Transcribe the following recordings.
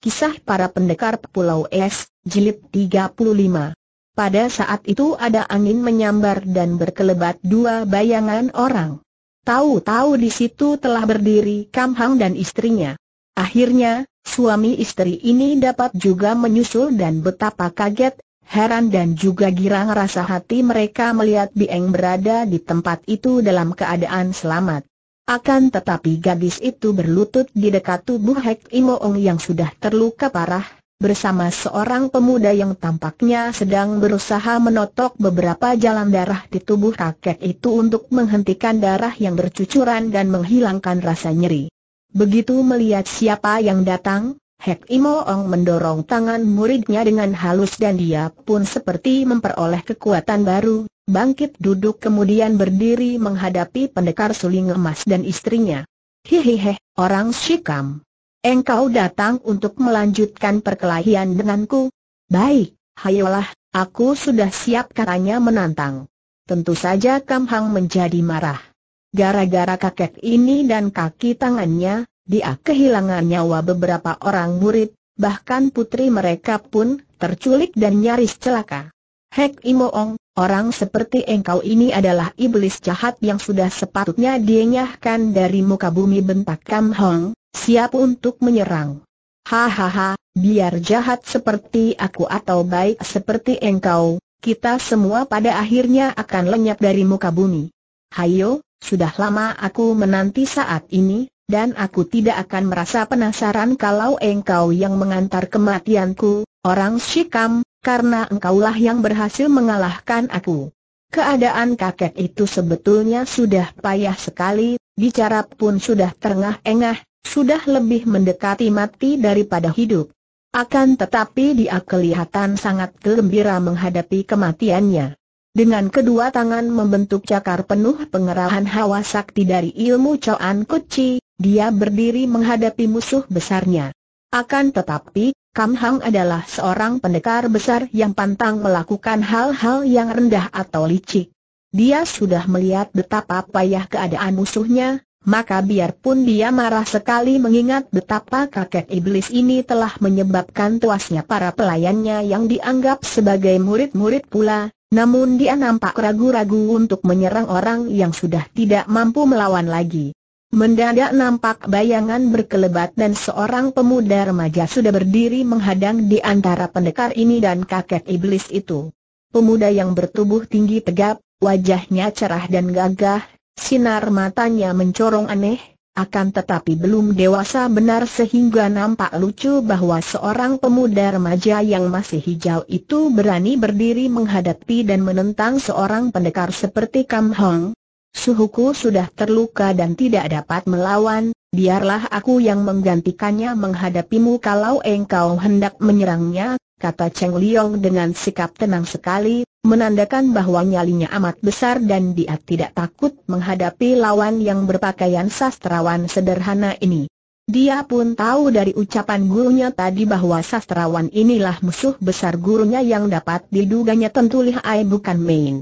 Kisah para pendekar Pulau Es, Jilid 35. Pada saat itu ada angin menyambar dan berkelebat dua bayangan orang. Tahu-tahu di situ telah berdiri Kam Hang dan istrinya. Akhirnya, suami istri ini dapat juga menyusul dan betapa kaget, heran dan juga girang rasa hati mereka melihat Bieng berada di tempat itu dalam keadaan selamat. Akan tetapi gadis itu berlutut di dekat tubuh Hek Imoong yang sudah terluka parah, bersama seorang pemuda yang tampaknya sedang berusaha menotok beberapa jalan darah di tubuh kakek itu untuk menghentikan darah yang bercucuran dan menghilangkan rasa nyeri. Begitu melihat siapa yang datang, Hek Imo Ong mendorong tangan muridnya dengan halus dan dia pun seperti memperoleh kekuatan baru, bangkit duduk kemudian berdiri menghadapi pendekar suling emas dan istrinya. Hihihe, orang Shikam. Engkau datang untuk melanjutkan perkelahian denganku? Baik, hayolah, aku sudah siap katanya menantang. Tentu saja Kam Hang menjadi marah. Gara-gara kakek ini dan kaki tangannya, dia kehilangan nyawa beberapa orang murid, bahkan putri mereka pun terculik dan nyaris celaka. Hek Imoong, orang seperti engkau ini adalah iblis jahat yang sudah sepatutnya dienyahkan dari muka bumi bentak Kam Hong, siap untuk menyerang. Hahaha, biar jahat seperti aku atau baik seperti engkau, kita semua pada akhirnya akan lenyap dari muka bumi. Hayo, sudah lama aku menanti saat ini, dan aku tidak akan merasa penasaran kalau engkau yang mengantar kematianku, Orang Shikam, karena engkaulah yang berhasil mengalahkan aku. Keadaan kakek itu sebetulnya sudah payah sekali, bicara pun sudah terengah-engah, sudah lebih mendekati mati daripada hidup. Akan tetapi dia kelihatan sangat gembira menghadapi kematiannya. Dengan kedua tangan membentuk cakar penuh pengerahan hawa sakti dari ilmu Choan kuci, dia berdiri menghadapi musuh besarnya. Akan tetapi, Kam Hang adalah seorang pendekar besar yang pantang melakukan hal-hal yang rendah atau licik. Dia sudah melihat betapa payah keadaan musuhnya, maka biarpun dia marah sekali mengingat betapa kakek iblis ini telah menyebabkan tuasnya para pelayannya yang dianggap sebagai murid-murid pula, namun dia nampak ragu-ragu untuk menyerang orang yang sudah tidak mampu melawan lagi. Mendadak nampak bayangan berkelebat dan seorang pemuda remaja sudah berdiri menghadang di antara pendekar ini dan kakek iblis itu. Pemuda yang bertubuh tinggi tegap, wajahnya cerah dan gagah, sinar matanya mencorong aneh, akan tetapi belum dewasa benar sehingga nampak lucu bahwa seorang pemuda remaja yang masih hijau itu berani berdiri menghadapi dan menentang seorang pendekar seperti Kam Hong. Suhuku sudah terluka dan tidak dapat melawan, biarlah aku yang menggantikannya menghadapimu kalau engkau hendak menyerangnya, kata Cheng Liong dengan sikap tenang sekali, menandakan bahwa nyalinya amat besar dan dia tidak takut menghadapi lawan yang berpakaian sastrawan sederhana ini. Dia pun tahu dari ucapan gurunya tadi bahwa sastrawan inilah musuh besar gurunya yang dapat diduganya tentu lihai bukan main.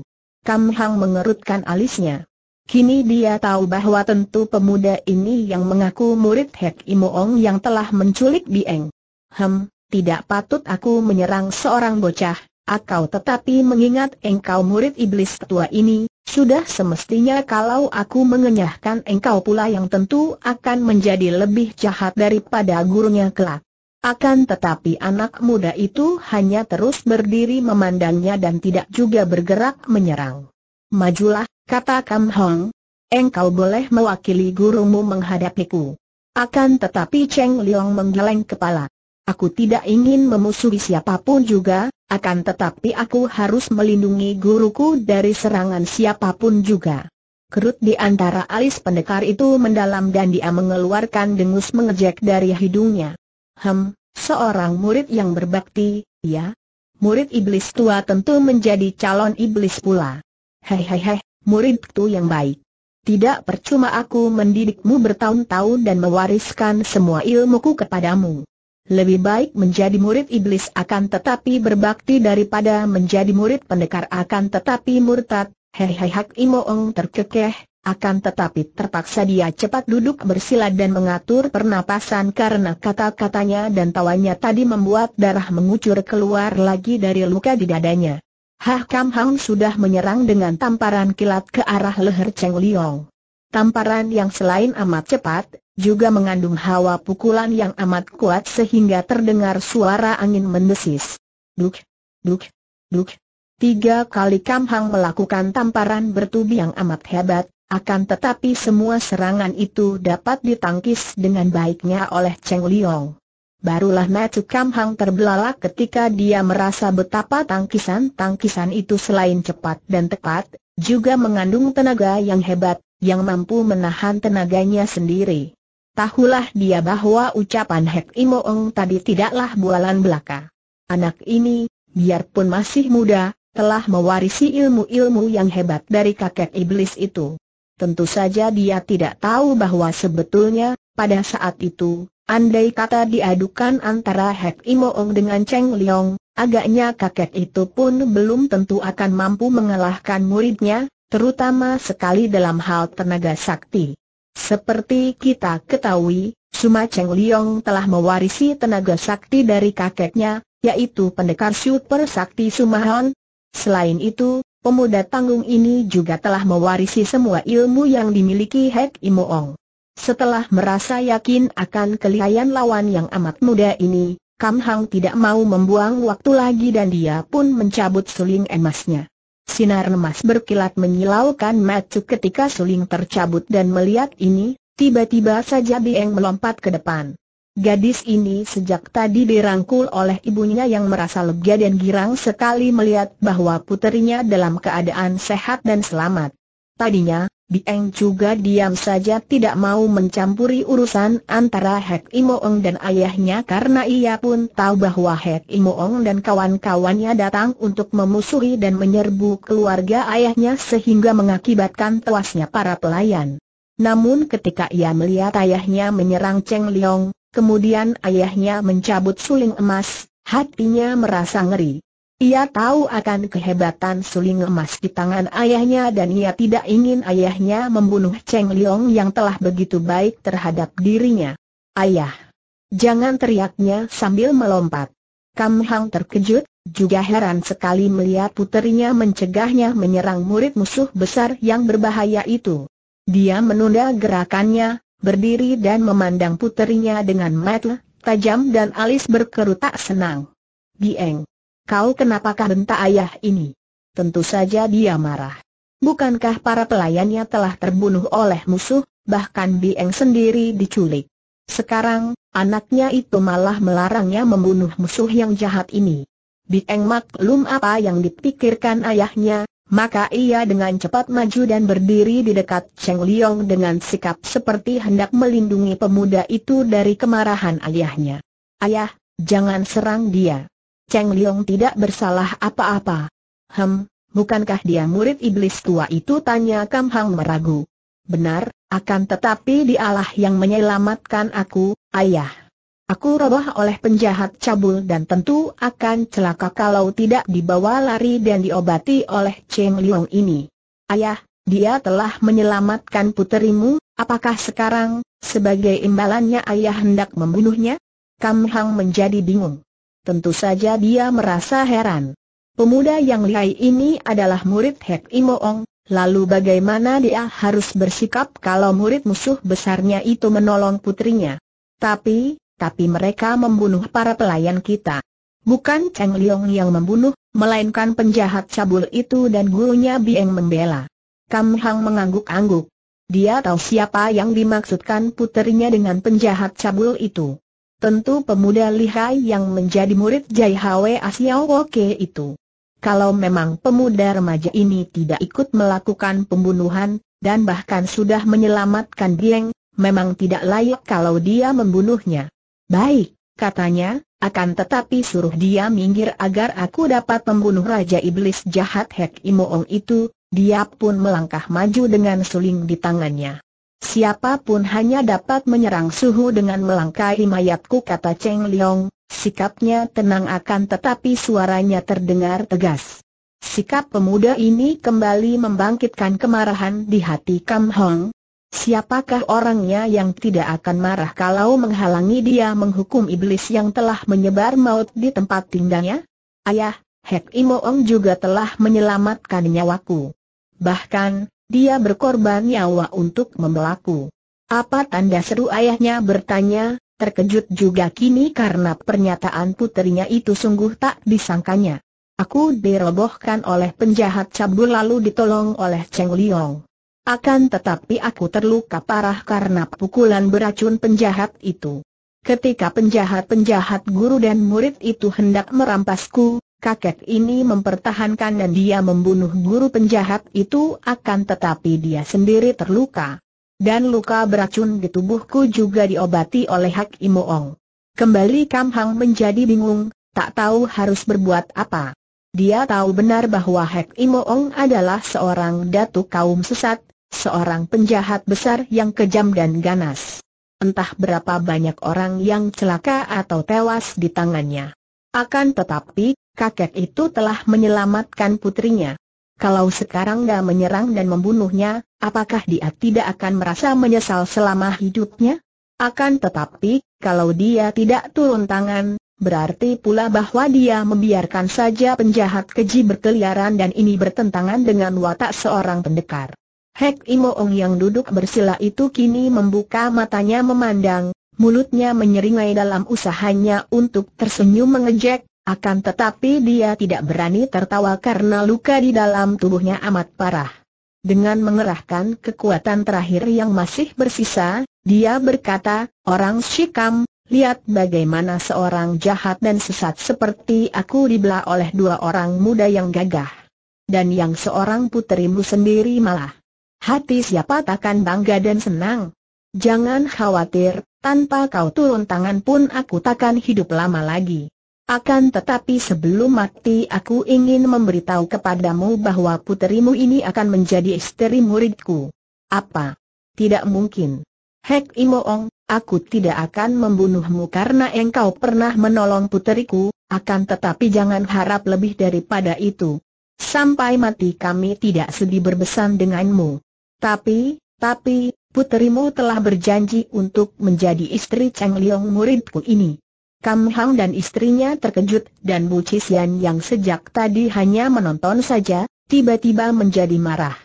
Kam Hang mengerutkan alisnya. Kini dia tahu bahwa tentu pemuda ini yang mengaku murid Hek Imoong yang telah menculik Bieng. Hem, tidak patut aku menyerang seorang bocah, akau tetapi mengingat engkau murid iblis tua ini, sudah semestinya kalau aku mengenyahkan engkau pula yang tentu akan menjadi lebih jahat daripada gurunya kelak. Akan tetapi anak muda itu hanya terus berdiri memandangnya dan tidak juga bergerak menyerang. Majulah, Kata Kam Hong, engkau boleh mewakili gurumu menghadapiku. Akan tetapi Cheng Liang menggeleng kepala. Aku tidak ingin memusuhi siapapun juga, akan tetapi aku harus melindungi guruku dari serangan siapapun juga. Kerut di antara alis pendekar itu mendalam dan dia mengeluarkan dengus mengejek dari hidungnya. Hem, seorang murid yang berbakti, ya? Murid iblis tua tentu menjadi calon iblis pula. Hei hei hei, muridku yang baik. Tidak percuma aku mendidikmu bertahun-tahun dan mewariskan semua ilmuku kepadamu. Lebih baik menjadi murid iblis akan tetapi berbakti daripada menjadi murid pendekar akan tetapi murtad, hehehe hak imoong terkekeh, akan tetapi terpaksa dia cepat duduk bersila dan mengatur pernapasan karena kata-katanya dan tawanya tadi membuat darah mengucur keluar lagi dari luka di dadanya. Hah Kam Hang sudah menyerang dengan tamparan kilat ke arah leher Cheng Liong. Tamparan yang selain amat cepat, juga mengandung hawa pukulan yang amat kuat sehingga terdengar suara angin mendesis. Duk, duk, duk. Tiga kali Kam Hang melakukan tamparan bertubi yang amat hebat, akan tetapi semua serangan itu dapat ditangkis dengan baiknya oleh Cheng Liong. Barulah Matthew Kamhang terbelalak ketika dia merasa betapa tangkisan-tangkisan itu selain cepat dan tepat, juga mengandung tenaga yang hebat, yang mampu menahan tenaganya sendiri. Tahulah dia bahwa ucapan Hek Imoong tadi tidaklah bualan belaka. Anak ini, biarpun masih muda, telah mewarisi ilmu-ilmu yang hebat dari kakek iblis itu. Tentu saja dia tidak tahu bahwa sebetulnya, pada saat itu, Andai kata diadukan antara Hek Imoong dengan Cheng Liang, agaknya kakek itu pun belum tentu akan mampu mengalahkan muridnya, terutama sekali dalam hal tenaga sakti. Seperti kita ketahui, Suma Cheng Liang telah mewarisi tenaga sakti dari kakeknya, yaitu pendekar super sakti Sumahan. Selain itu, pemuda tanggung ini juga telah mewarisi semua ilmu yang dimiliki Hek Imoong. Setelah merasa yakin akan kelihayan lawan yang amat muda ini, Kam Hang tidak mau membuang waktu lagi dan dia pun mencabut suling emasnya. Sinar emas berkilat menyilaukan Macu ketika suling tercabut dan melihat ini, tiba-tiba saja Bieng melompat ke depan. Gadis ini sejak tadi dirangkul oleh ibunya yang merasa lega dan girang sekali melihat bahwa puterinya dalam keadaan sehat dan selamat. Tadinya, Bieng juga diam saja tidak mau mencampuri urusan antara Hek Imoong dan ayahnya karena ia pun tahu bahwa Hek Imoong dan kawan-kawannya datang untuk memusuhi dan menyerbu keluarga ayahnya sehingga mengakibatkan tewasnya para pelayan. Namun ketika ia melihat ayahnya menyerang Cheng Leong, kemudian ayahnya mencabut suling emas, hatinya merasa ngeri. Ia tahu akan kehebatan suling emas di tangan ayahnya dan ia tidak ingin ayahnya membunuh Cheng Liong yang telah begitu baik terhadap dirinya. Ayah! Jangan teriaknya sambil melompat. Kam Hang terkejut, juga heran sekali melihat puterinya mencegahnya menyerang murid musuh besar yang berbahaya itu. Dia menunda gerakannya, berdiri dan memandang puterinya dengan mata tajam dan alis berkerut tak senang. Gieng! Kau kenapakah bentak ayah ini? Tentu saja dia marah. Bukankah para pelayannya telah terbunuh oleh musuh, bahkan Bieng sendiri diculik? Sekarang, anaknya itu malah melarangnya membunuh musuh yang jahat ini. Bieng maklum apa yang dipikirkan ayahnya, maka ia dengan cepat maju dan berdiri di dekat Cheng Liong dengan sikap seperti hendak melindungi pemuda itu dari kemarahan ayahnya. Ayah, jangan serang dia. Cheng Liong tidak bersalah apa-apa. Hem, bukankah dia murid iblis tua itu? Tanya Kam Hang meragu. Benar, akan tetapi dialah yang menyelamatkan aku, ayah. Aku roboh oleh penjahat cabul dan tentu akan celaka kalau tidak dibawa lari dan diobati oleh Cheng Liong ini. Ayah, dia telah menyelamatkan puterimu, apakah sekarang, sebagai imbalannya ayah hendak membunuhnya? Kam Hang menjadi bingung. Tentu saja dia merasa heran. Pemuda yang lihai ini adalah murid Hek Imoong, lalu bagaimana dia harus bersikap kalau murid musuh besarnya itu menolong putrinya? Tapi, tapi mereka membunuh para pelayan kita. Bukan Cheng Liong yang membunuh, melainkan penjahat cabul itu dan gurunya Bieng membela. Kam Hang mengangguk-angguk. Dia tahu siapa yang dimaksudkan putrinya dengan penjahat cabul itu. Tentu pemuda lihai yang menjadi murid Jai Hwe Asiao Woke itu. Kalau memang pemuda remaja ini tidak ikut melakukan pembunuhan, dan bahkan sudah menyelamatkan Dieng, memang tidak layak kalau dia membunuhnya. Baik, katanya, akan tetapi suruh dia minggir agar aku dapat membunuh Raja Iblis jahat Hek Imoong itu, dia pun melangkah maju dengan suling di tangannya. Siapapun hanya dapat menyerang suhu dengan melangkahi mayatku kata Cheng Liong, sikapnya tenang akan tetapi suaranya terdengar tegas. Sikap pemuda ini kembali membangkitkan kemarahan di hati Kam Hong. Siapakah orangnya yang tidak akan marah kalau menghalangi dia menghukum iblis yang telah menyebar maut di tempat tinggalnya? Ayah, Hek Imoong juga telah menyelamatkan nyawaku. Bahkan, dia berkorban nyawa untuk membelaku. Apa tanda seru ayahnya bertanya, terkejut juga kini karena pernyataan putrinya itu sungguh tak disangkanya. Aku dirobohkan oleh penjahat cabul lalu ditolong oleh Cheng Liong. Akan tetapi aku terluka parah karena pukulan beracun penjahat itu. Ketika penjahat-penjahat guru dan murid itu hendak merampasku, kakek ini mempertahankan dan dia membunuh guru penjahat itu akan tetapi dia sendiri terluka. Dan luka beracun di tubuhku juga diobati oleh Hak Imoong. Kembali Kam Hang menjadi bingung, tak tahu harus berbuat apa. Dia tahu benar bahwa Hak Imoong adalah seorang datu kaum sesat, seorang penjahat besar yang kejam dan ganas. Entah berapa banyak orang yang celaka atau tewas di tangannya. Akan tetapi, kakek itu telah menyelamatkan putrinya. Kalau sekarang dia menyerang dan membunuhnya, apakah dia tidak akan merasa menyesal selama hidupnya? Akan tetapi, kalau dia tidak turun tangan, berarti pula bahwa dia membiarkan saja penjahat keji berkeliaran dan ini bertentangan dengan watak seorang pendekar. Hek Imoong yang duduk bersila itu kini membuka matanya memandang, mulutnya menyeringai dalam usahanya untuk tersenyum mengejek, akan tetapi dia tidak berani tertawa karena luka di dalam tubuhnya amat parah. Dengan mengerahkan kekuatan terakhir yang masih bersisa, dia berkata, Orang Shikam, lihat bagaimana seorang jahat dan sesat seperti aku dibelah oleh dua orang muda yang gagah. Dan yang seorang puterimu sendiri malah. Hati siapa takkan bangga dan senang. Jangan khawatir, tanpa kau turun tangan pun aku takkan hidup lama lagi. Akan tetapi sebelum mati aku ingin memberitahu kepadamu bahwa puterimu ini akan menjadi istri muridku. Apa? Tidak mungkin. Hek Imoong, aku tidak akan membunuhmu karena engkau pernah menolong puteriku, akan tetapi jangan harap lebih daripada itu. Sampai mati kami tidak sedih berbesan denganmu. Tapi, tapi, puterimu telah berjanji untuk menjadi istri Cheng Liong muridku ini. Kam Hang dan istrinya terkejut dan Bu Cisian yang sejak tadi hanya menonton saja, tiba-tiba menjadi marah.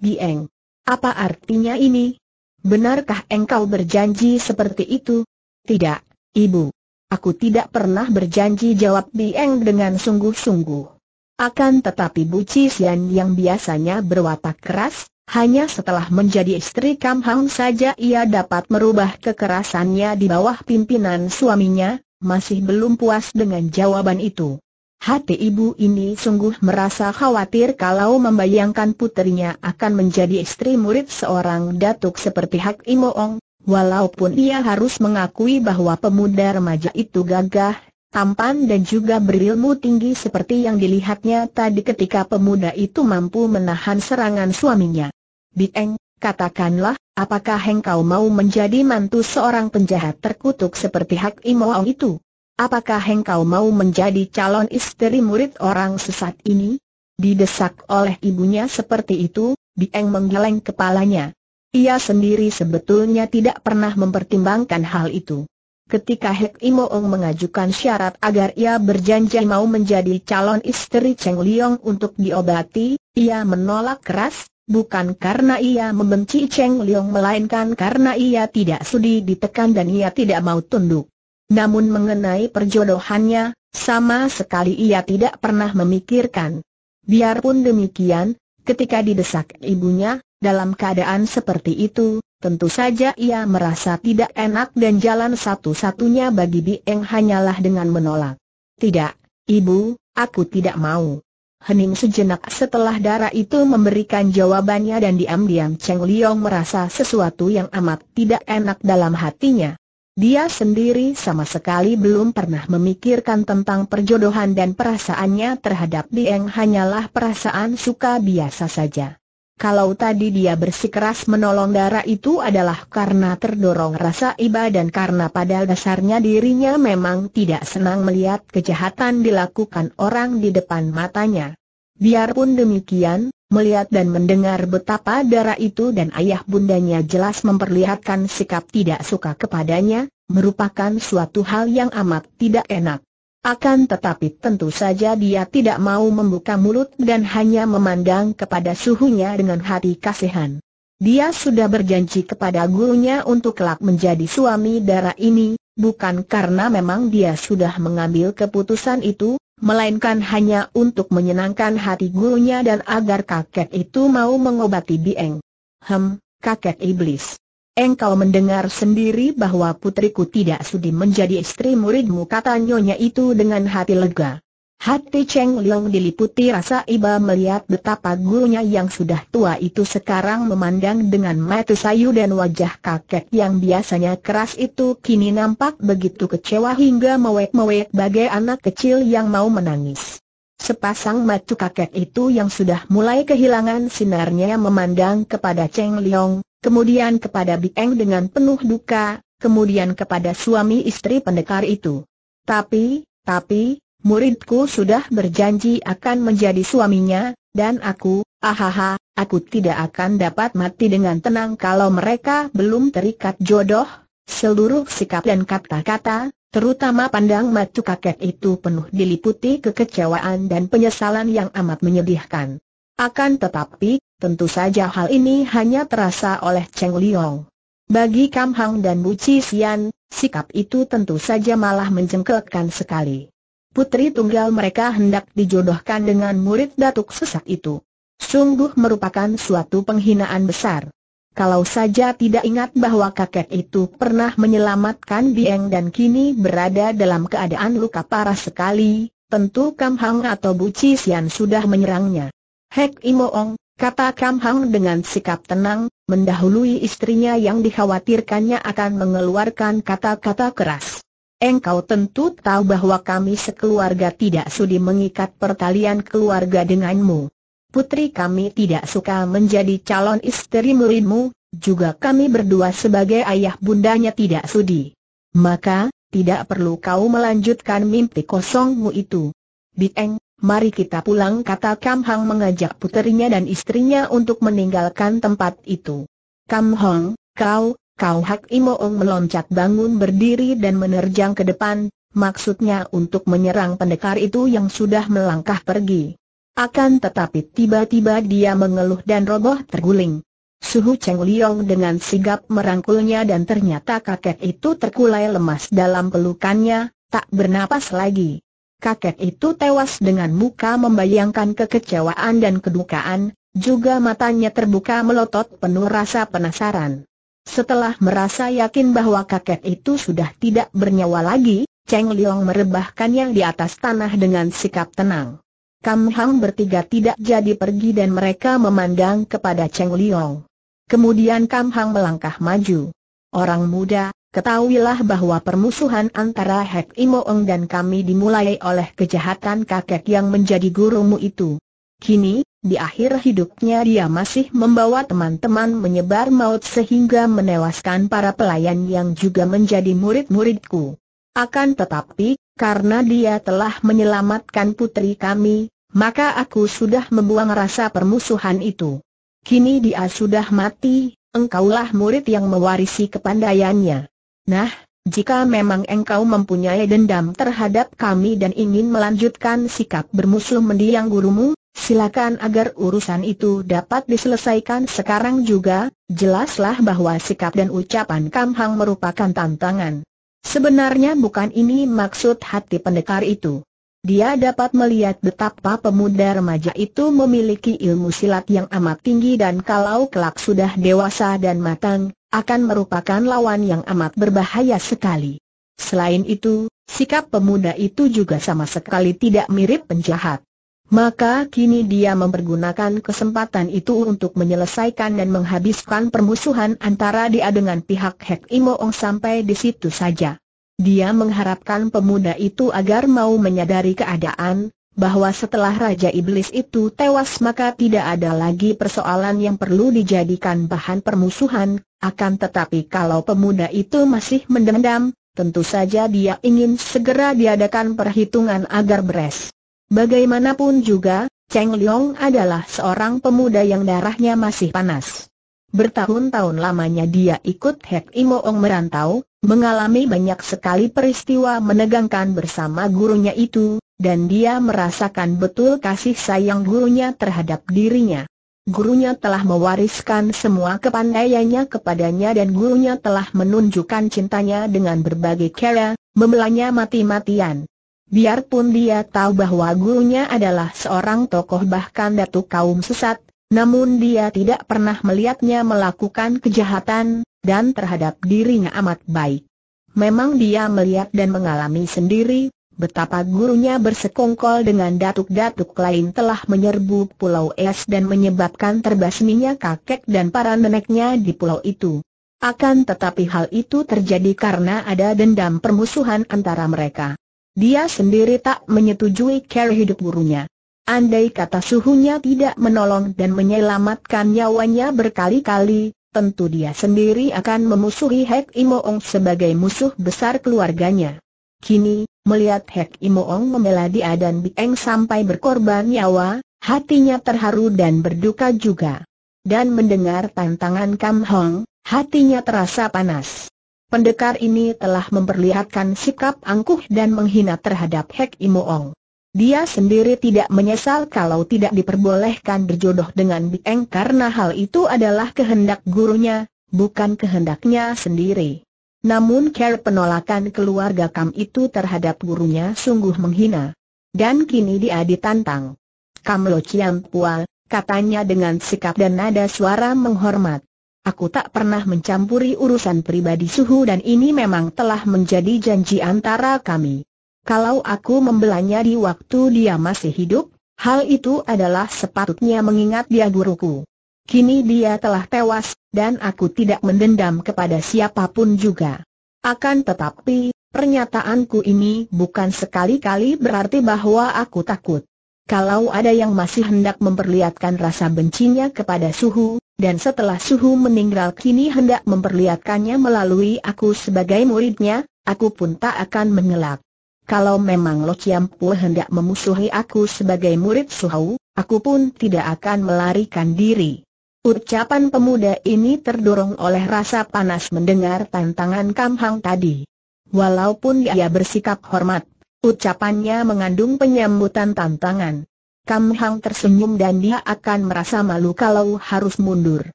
Dieng, apa artinya ini? Benarkah engkau berjanji seperti itu? Tidak, Ibu. Aku tidak pernah berjanji jawab Dieng dengan sungguh-sungguh. Akan tetapi Bu Cisian yang biasanya berwatak keras, hanya setelah menjadi istri Kam Hang saja ia dapat merubah kekerasannya di bawah pimpinan suaminya, masih belum puas dengan jawaban itu. Hati ibu ini sungguh merasa khawatir kalau membayangkan putrinya akan menjadi istri murid seorang datuk seperti Hak Imoong, walaupun ia harus mengakui bahwa pemuda remaja itu gagah, tampan dan juga berilmu tinggi seperti yang dilihatnya tadi ketika pemuda itu mampu menahan serangan suaminya. Bieng, Katakanlah, apakah engkau mau menjadi mantu seorang penjahat terkutuk seperti Hak Imoong itu? Apakah engkau mau menjadi calon istri murid orang sesat ini? Didesak oleh ibunya seperti itu, Dieng menggeleng kepalanya. Ia sendiri sebetulnya tidak pernah mempertimbangkan hal itu. Ketika Hek Imoong mengajukan syarat agar ia berjanji mau menjadi calon istri Cheng Liong untuk diobati, ia menolak keras, Bukan karena ia membenci Cheng Liang melainkan karena ia tidak sudi ditekan dan ia tidak mau tunduk. Namun mengenai perjodohannya, sama sekali ia tidak pernah memikirkan. Biarpun demikian, ketika didesak ibunya, dalam keadaan seperti itu, tentu saja ia merasa tidak enak dan jalan satu-satunya bagi Bieng hanyalah dengan menolak. Tidak, ibu, aku tidak mau. Hening sejenak setelah darah itu memberikan jawabannya dan diam-diam Cheng Liong merasa sesuatu yang amat tidak enak dalam hatinya. Dia sendiri sama sekali belum pernah memikirkan tentang perjodohan dan perasaannya terhadap Dieng hanyalah perasaan suka biasa saja. Kalau tadi dia bersikeras menolong darah itu adalah karena terdorong rasa iba dan karena pada dasarnya dirinya memang tidak senang melihat kejahatan dilakukan orang di depan matanya. Biarpun demikian, melihat dan mendengar betapa darah itu dan ayah bundanya jelas memperlihatkan sikap tidak suka kepadanya, merupakan suatu hal yang amat tidak enak. Akan tetapi tentu saja dia tidak mau membuka mulut dan hanya memandang kepada suhunya dengan hati kasihan. Dia sudah berjanji kepada gurunya untuk kelak menjadi suami darah ini, bukan karena memang dia sudah mengambil keputusan itu, melainkan hanya untuk menyenangkan hati gurunya dan agar kakek itu mau mengobati Bieng. Hem, kakek iblis. Engkau mendengar sendiri bahwa putriku tidak sudi menjadi istri muridmu kata nyonya itu dengan hati lega. Hati Cheng Leong diliputi rasa iba melihat betapa gurunya yang sudah tua itu sekarang memandang dengan mata sayu dan wajah kakek yang biasanya keras itu kini nampak begitu kecewa hingga mewek-mewek bagai anak kecil yang mau menangis. Sepasang mata kakek itu yang sudah mulai kehilangan sinarnya memandang kepada Cheng Leong, kemudian kepada Bieng dengan penuh duka, kemudian kepada suami istri pendekar itu. Tapi, tapi, muridku sudah berjanji akan menjadi suaminya, dan aku, ahaha, aku tidak akan dapat mati dengan tenang kalau mereka belum terikat jodoh. Seluruh sikap dan kata-kata, terutama pandang matu kakek itu penuh diliputi kekecewaan dan penyesalan yang amat menyedihkan. Akan tetapi, Tentu saja hal ini hanya terasa oleh Cheng Liong. Bagi Kam Hang dan Bu Chi Sian, sikap itu tentu saja malah menjengkelkan sekali. Putri tunggal mereka hendak dijodohkan dengan murid datuk sesak itu. Sungguh merupakan suatu penghinaan besar. Kalau saja tidak ingat bahwa kakek itu pernah menyelamatkan Bieng dan kini berada dalam keadaan luka parah sekali, tentu Kam Hang atau Bu Chi Sian sudah menyerangnya. Hek Imoong, Kata Kam Hang dengan sikap tenang, mendahului istrinya yang dikhawatirkannya akan mengeluarkan kata-kata keras. Engkau tentu tahu bahwa kami sekeluarga tidak sudi mengikat pertalian keluarga denganmu. Putri kami tidak suka menjadi calon istri muridmu, juga kami berdua sebagai ayah bundanya tidak sudi. Maka, tidak perlu kau melanjutkan mimpi kosongmu itu. Bieng, mari kita pulang kata Kam Hang mengajak puterinya dan istrinya untuk meninggalkan tempat itu. Kam Hong, kau, kau Hak Imo Imoong meloncat bangun berdiri dan menerjang ke depan, maksudnya untuk menyerang pendekar itu yang sudah melangkah pergi. Akan tetapi tiba-tiba dia mengeluh dan roboh terguling. Suhu Cheng Liong dengan sigap merangkulnya dan ternyata kakek itu terkulai lemas dalam pelukannya, tak bernapas lagi kakek itu tewas dengan muka membayangkan kekecewaan dan kedukaan, juga matanya terbuka melotot penuh rasa penasaran. Setelah merasa yakin bahwa kakek itu sudah tidak bernyawa lagi, Cheng Liong merebahkannya di atas tanah dengan sikap tenang. Kam Hang bertiga tidak jadi pergi dan mereka memandang kepada Cheng Liang. Kemudian Kam Hang melangkah maju. Orang muda, Ketahuilah bahwa permusuhan antara Hek Imoeng dan kami dimulai oleh kejahatan kakek yang menjadi gurumu itu. Kini, di akhir hidupnya dia masih membawa teman-teman menyebar maut sehingga menewaskan para pelayan yang juga menjadi murid-muridku. Akan tetapi, karena dia telah menyelamatkan putri kami, maka aku sudah membuang rasa permusuhan itu. Kini dia sudah mati, engkaulah murid yang mewarisi kepandaiannya. Nah, jika memang engkau mempunyai dendam terhadap kami dan ingin melanjutkan sikap bermusuh mendiang gurumu, silakan agar urusan itu dapat diselesaikan sekarang juga, jelaslah bahwa sikap dan ucapan Kam Hang merupakan tantangan. Sebenarnya bukan ini maksud hati pendekar itu. Dia dapat melihat betapa pemuda remaja itu memiliki ilmu silat yang amat tinggi dan kalau kelak sudah dewasa dan matang, akan merupakan lawan yang amat berbahaya sekali. Selain itu, sikap pemuda itu juga sama sekali tidak mirip penjahat. Maka kini dia mempergunakan kesempatan itu untuk menyelesaikan dan menghabiskan permusuhan antara dia dengan pihak Hek Imoong sampai di situ saja. Dia mengharapkan pemuda itu agar mau menyadari keadaan, bahwa setelah Raja Iblis itu tewas maka tidak ada lagi persoalan yang perlu dijadikan bahan permusuhan, akan tetapi kalau pemuda itu masih mendendam, tentu saja dia ingin segera diadakan perhitungan agar beres. Bagaimanapun juga, Cheng Liong adalah seorang pemuda yang darahnya masih panas. Bertahun-tahun lamanya dia ikut Hek Imoong merantau, mengalami banyak sekali peristiwa menegangkan bersama gurunya itu, dan dia merasakan betul kasih sayang gurunya terhadap dirinya. Gurunya telah mewariskan semua kepandaiannya kepadanya dan gurunya telah menunjukkan cintanya dengan berbagai cara, membelanya mati-matian. Biarpun dia tahu bahwa gurunya adalah seorang tokoh bahkan datuk kaum sesat, namun dia tidak pernah melihatnya melakukan kejahatan, dan terhadap dirinya amat baik. Memang dia melihat dan mengalami sendiri, betapa gurunya bersekongkol dengan datuk-datuk lain telah menyerbu Pulau Es dan menyebabkan terbasminya kakek dan para neneknya di pulau itu. Akan tetapi hal itu terjadi karena ada dendam permusuhan antara mereka. Dia sendiri tak menyetujui cara hidup gurunya. Andai kata suhunya tidak menolong dan menyelamatkan nyawanya berkali-kali, tentu dia sendiri akan memusuhi Hek Imoong sebagai musuh besar keluarganya. Kini, melihat Hek Imoong membela dia dan Bieng sampai berkorban nyawa, hatinya terharu dan berduka juga. Dan mendengar tantangan Kam Hong, hatinya terasa panas. Pendekar ini telah memperlihatkan sikap angkuh dan menghina terhadap Hek Imoong. Dia sendiri tidak menyesal kalau tidak diperbolehkan berjodoh dengan Bieng karena hal itu adalah kehendak gurunya, bukan kehendaknya sendiri. Namun care penolakan keluarga Kam itu terhadap gurunya sungguh menghina. Dan kini dia ditantang. Kam Lo Chiam Pua, katanya dengan sikap dan nada suara menghormat. Aku tak pernah mencampuri urusan pribadi Suhu dan ini memang telah menjadi janji antara kami. Kalau aku membelanya di waktu dia masih hidup, hal itu adalah sepatutnya mengingat dia guruku. Kini dia telah tewas, dan aku tidak mendendam kepada siapapun juga. Akan tetapi, pernyataanku ini bukan sekali-kali berarti bahwa aku takut. Kalau ada yang masih hendak memperlihatkan rasa bencinya kepada Suhu, dan setelah Suhu meninggal kini hendak memperlihatkannya melalui aku sebagai muridnya, aku pun tak akan mengelak. Kalau memang Lo Pu hendak memusuhi aku sebagai murid Suhau, aku pun tidak akan melarikan diri. Ucapan pemuda ini terdorong oleh rasa panas mendengar tantangan Kam Hang tadi. Walaupun dia bersikap hormat, ucapannya mengandung penyambutan tantangan. Kam Hang tersenyum dan dia akan merasa malu kalau harus mundur.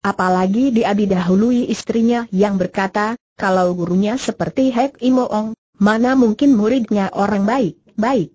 Apalagi dia didahului istrinya yang berkata, kalau gurunya seperti Hek Imo Ong, Mana mungkin muridnya orang baik, baik.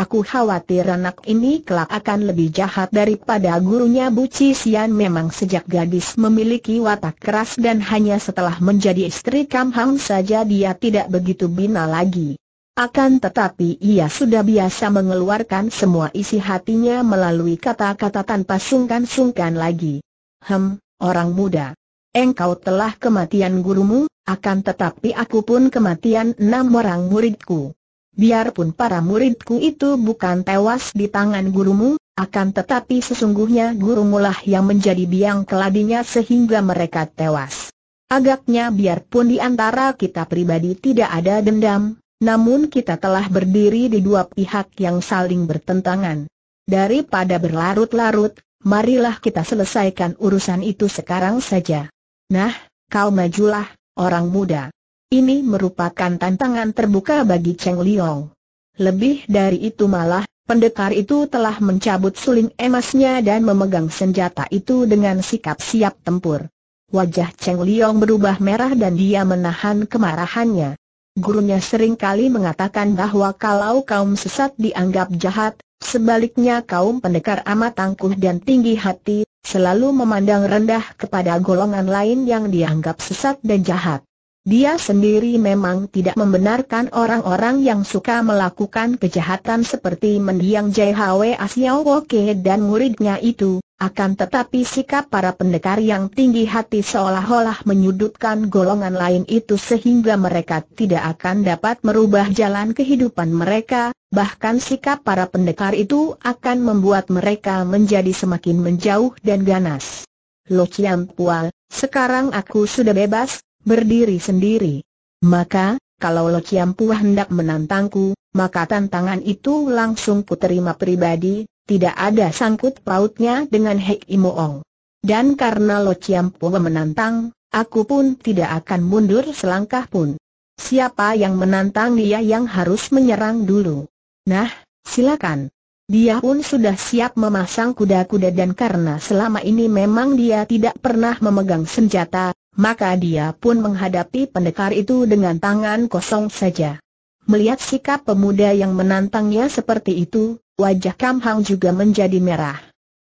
Aku khawatir anak ini kelak akan lebih jahat daripada gurunya Buci Sian memang sejak gadis memiliki watak keras dan hanya setelah menjadi istri Kam Hang saja dia tidak begitu bina lagi. Akan tetapi ia sudah biasa mengeluarkan semua isi hatinya melalui kata-kata tanpa sungkan-sungkan lagi. Hem, orang muda. Engkau telah kematian gurumu, akan tetapi aku pun kematian enam orang muridku. Biarpun para muridku itu bukan tewas di tangan gurumu, akan tetapi sesungguhnya gurumulah yang menjadi biang keladinya sehingga mereka tewas. Agaknya biarpun di antara kita pribadi tidak ada dendam, namun kita telah berdiri di dua pihak yang saling bertentangan. Daripada berlarut-larut, marilah kita selesaikan urusan itu sekarang saja. Nah, kau majulah, orang muda. Ini merupakan tantangan terbuka bagi Cheng Liong. Lebih dari itu malah, pendekar itu telah mencabut suling emasnya dan memegang senjata itu dengan sikap siap tempur. Wajah Cheng Liong berubah merah dan dia menahan kemarahannya. Gurunya sering kali mengatakan bahwa kalau kaum sesat dianggap jahat, sebaliknya kaum pendekar amat tangguh dan tinggi hati, selalu memandang rendah kepada golongan lain yang dianggap sesat dan jahat. Dia sendiri memang tidak membenarkan orang-orang yang suka melakukan kejahatan seperti mendiang Jai Hwa Xiao Woke dan muridnya itu, akan tetapi sikap para pendekar yang tinggi hati seolah-olah menyudutkan golongan lain itu sehingga mereka tidak akan dapat merubah jalan kehidupan mereka, bahkan sikap para pendekar itu akan membuat mereka menjadi semakin menjauh dan ganas. Lo Chiam Pual, sekarang aku sudah bebas, berdiri sendiri. Maka, kalau Lo Chiam Pual hendak menantangku, maka tantangan itu langsung ku terima pribadi, tidak ada sangkut pautnya dengan Hek Imoong. Dan karena Lo Chiam Pue menantang, aku pun tidak akan mundur selangkah pun. Siapa yang menantang dia yang harus menyerang dulu. Nah, silakan. Dia pun sudah siap memasang kuda-kuda dan karena selama ini memang dia tidak pernah memegang senjata, maka dia pun menghadapi pendekar itu dengan tangan kosong saja. Melihat sikap pemuda yang menantangnya seperti itu, wajah Kam Hang juga menjadi merah.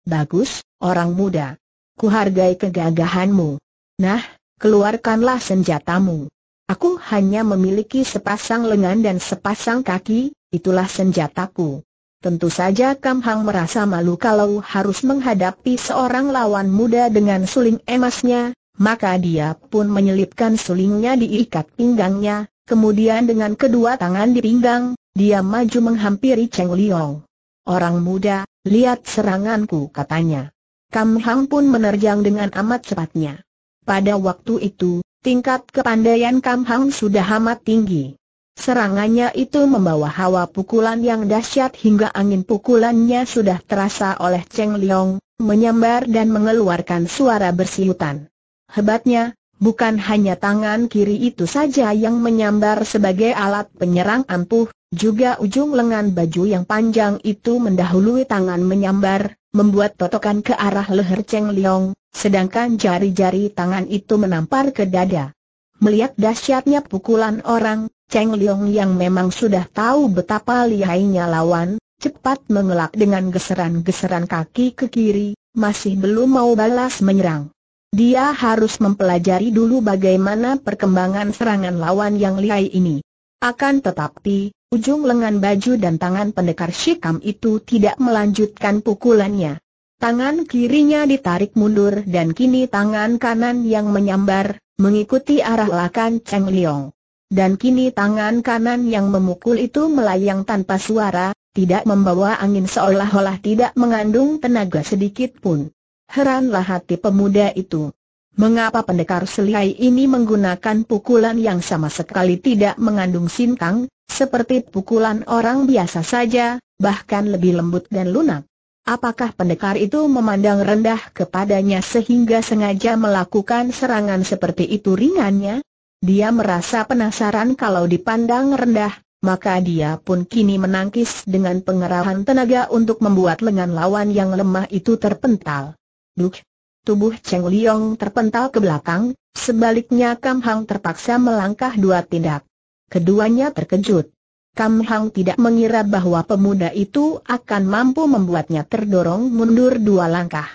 Bagus, orang muda. Kuhargai kegagahanmu. Nah, keluarkanlah senjatamu. Aku hanya memiliki sepasang lengan dan sepasang kaki, itulah senjataku. Tentu saja Kam Hang merasa malu kalau harus menghadapi seorang lawan muda dengan suling emasnya, maka dia pun menyelipkan sulingnya diikat pinggangnya, Kemudian dengan kedua tangan di pinggang, dia maju menghampiri Cheng Liong. Orang muda, lihat seranganku katanya. Kam Hang pun menerjang dengan amat cepatnya. Pada waktu itu, tingkat kepandaian Kam Hang sudah amat tinggi. Serangannya itu membawa hawa pukulan yang dahsyat hingga angin pukulannya sudah terasa oleh Cheng Liong, menyambar dan mengeluarkan suara bersiutan. Hebatnya, Bukan hanya tangan kiri itu saja yang menyambar sebagai alat penyerang ampuh, juga ujung lengan baju yang panjang itu mendahului tangan menyambar, membuat totokan ke arah leher Cheng Liong, sedangkan jari-jari tangan itu menampar ke dada. Melihat dahsyatnya pukulan orang, Cheng Liong yang memang sudah tahu betapa lihainya lawan, cepat mengelak dengan geseran-geseran kaki ke kiri, masih belum mau balas menyerang. Dia harus mempelajari dulu bagaimana perkembangan serangan lawan yang lihai ini. Akan tetapi, ujung lengan baju dan tangan pendekar Shikam itu tidak melanjutkan pukulannya. Tangan kirinya ditarik mundur dan kini tangan kanan yang menyambar, mengikuti arah lakan Cheng Liong. Dan kini tangan kanan yang memukul itu melayang tanpa suara, tidak membawa angin seolah-olah tidak mengandung tenaga sedikit pun. Heranlah hati pemuda itu. Mengapa pendekar seliai ini menggunakan pukulan yang sama sekali tidak mengandung sinkang, seperti pukulan orang biasa saja, bahkan lebih lembut dan lunak? Apakah pendekar itu memandang rendah kepadanya sehingga sengaja melakukan serangan seperti itu ringannya? Dia merasa penasaran kalau dipandang rendah, maka dia pun kini menangkis dengan pengerahan tenaga untuk membuat lengan lawan yang lemah itu terpental. Tubuh Cheng Liong terpental ke belakang, sebaliknya Kam Hang terpaksa melangkah dua tindak. Keduanya terkejut. Kam Hang tidak mengira bahwa pemuda itu akan mampu membuatnya terdorong mundur dua langkah.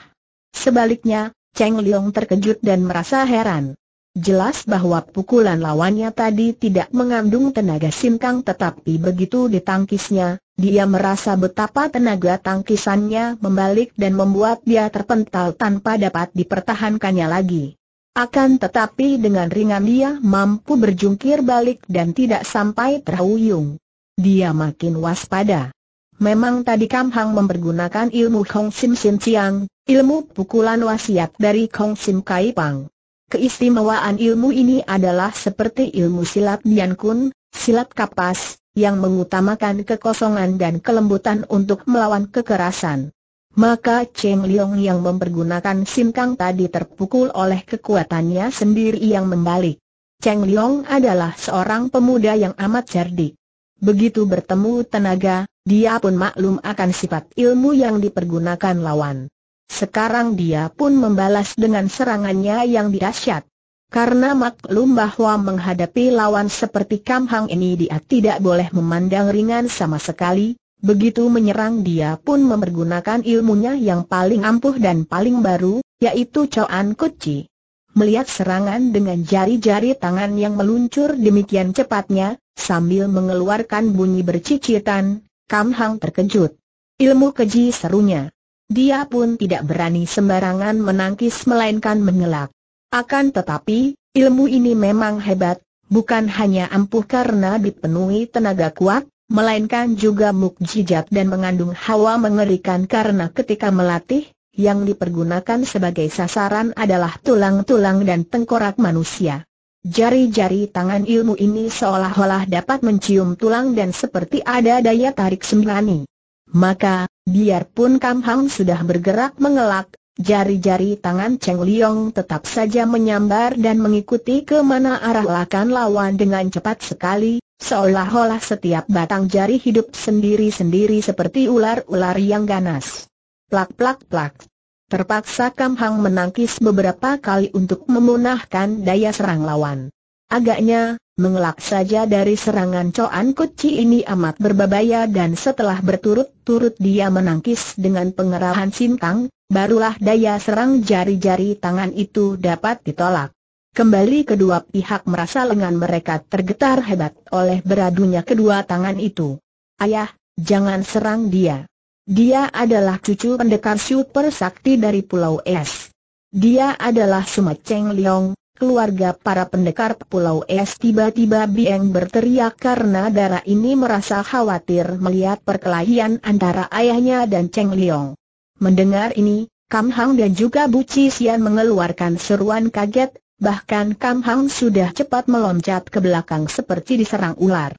Sebaliknya, Cheng Liong terkejut dan merasa heran. Jelas bahwa pukulan lawannya tadi tidak mengandung tenaga sinkang tetapi begitu ditangkisnya, dia merasa betapa tenaga tangkisannya membalik dan membuat dia terpental tanpa dapat dipertahankannya lagi. Akan tetapi dengan ringan dia mampu berjungkir balik dan tidak sampai terhuyung. Dia makin waspada. Memang tadi Kam Hang mempergunakan ilmu Hong Sim Sin Chiang, ilmu pukulan wasiat dari Hong Sim Kai Pang. Keistimewaan ilmu ini adalah seperti ilmu silat Dian Kun, silat kapas, yang mengutamakan kekosongan dan kelembutan untuk melawan kekerasan. Maka Cheng Liang yang mempergunakan sim Kang tadi terpukul oleh kekuatannya sendiri yang membalik. Cheng Liang adalah seorang pemuda yang amat cerdik. Begitu bertemu tenaga, dia pun maklum akan sifat ilmu yang dipergunakan lawan. Sekarang dia pun membalas dengan serangannya yang dahsyat. Karena maklum bahwa menghadapi lawan seperti Kam Hang ini dia tidak boleh memandang ringan sama sekali, begitu menyerang dia pun mempergunakan ilmunya yang paling ampuh dan paling baru, yaitu Coan Kuci. Melihat serangan dengan jari-jari tangan yang meluncur demikian cepatnya, sambil mengeluarkan bunyi bercicitan, Kam Hang terkejut. Ilmu keji serunya. Dia pun tidak berani sembarangan menangkis melainkan mengelak. Akan tetapi, ilmu ini memang hebat, bukan hanya ampuh karena dipenuhi tenaga kuat, melainkan juga mukjizat dan mengandung hawa mengerikan karena ketika melatih, yang dipergunakan sebagai sasaran adalah tulang-tulang dan tengkorak manusia. Jari-jari tangan ilmu ini seolah-olah dapat mencium tulang dan seperti ada daya tarik sembrani. Maka, biarpun Kam Hang sudah bergerak mengelak, Jari-jari tangan Cheng Liong tetap saja menyambar dan mengikuti ke mana arah lakan lawan dengan cepat sekali, seolah-olah setiap batang jari hidup sendiri-sendiri seperti ular-ular yang ganas. Plak-plak-plak. Terpaksa Kam Hang menangkis beberapa kali untuk memunahkan daya serang lawan. Agaknya, mengelak saja dari serangan Coan Kuci ini amat berbahaya dan setelah berturut-turut dia menangkis dengan pengerahan sintang, barulah daya serang jari-jari tangan itu dapat ditolak. Kembali kedua pihak merasa lengan mereka tergetar hebat oleh beradunya kedua tangan itu. Ayah, jangan serang dia. Dia adalah cucu pendekar super sakti dari Pulau Es. Dia adalah Sumaceng Liong, keluarga para pendekar Pulau Es tiba-tiba Bieng berteriak karena darah ini merasa khawatir melihat perkelahian antara ayahnya dan Cheng Liong. Mendengar ini, Kam Hang dan juga Bu Cisian mengeluarkan seruan kaget, bahkan Kam Hang sudah cepat meloncat ke belakang seperti diserang ular.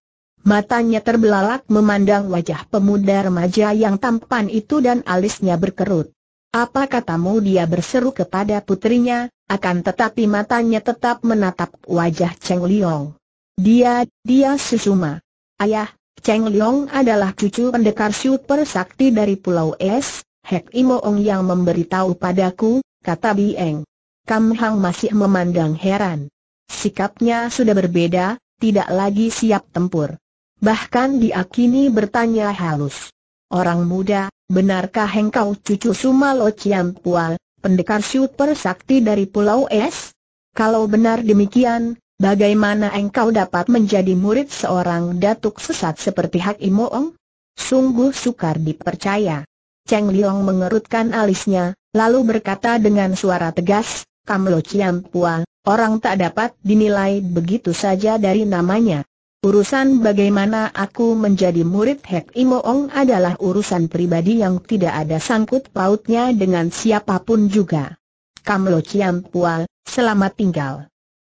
Matanya terbelalak memandang wajah pemuda remaja yang tampan itu dan alisnya berkerut. Apa katamu dia berseru kepada putrinya, akan tetapi matanya tetap menatap wajah Cheng Liong. Dia, dia Susuma. Ayah, Cheng Liong adalah cucu pendekar super sakti dari Pulau Es, Hek Imoong yang memberitahu padaku, kata Bieng. Kam Hang masih memandang heran. Sikapnya sudah berbeda, tidak lagi siap tempur. Bahkan diakini bertanya halus. Orang muda, benarkah engkau cucu Sumalo Ciampual, pendekar super sakti dari Pulau Es? Kalau benar demikian, bagaimana engkau dapat menjadi murid seorang datuk sesat seperti Hak Imoong? Sungguh sukar dipercaya. Cheng Liong mengerutkan alisnya, lalu berkata dengan suara tegas, Kamlo Ciampual, orang tak dapat dinilai begitu saja dari namanya. Urusan bagaimana aku menjadi murid Hek Imoong adalah urusan pribadi yang tidak ada sangkut pautnya dengan siapapun juga. Kam Lo Chiam Pual, selamat tinggal.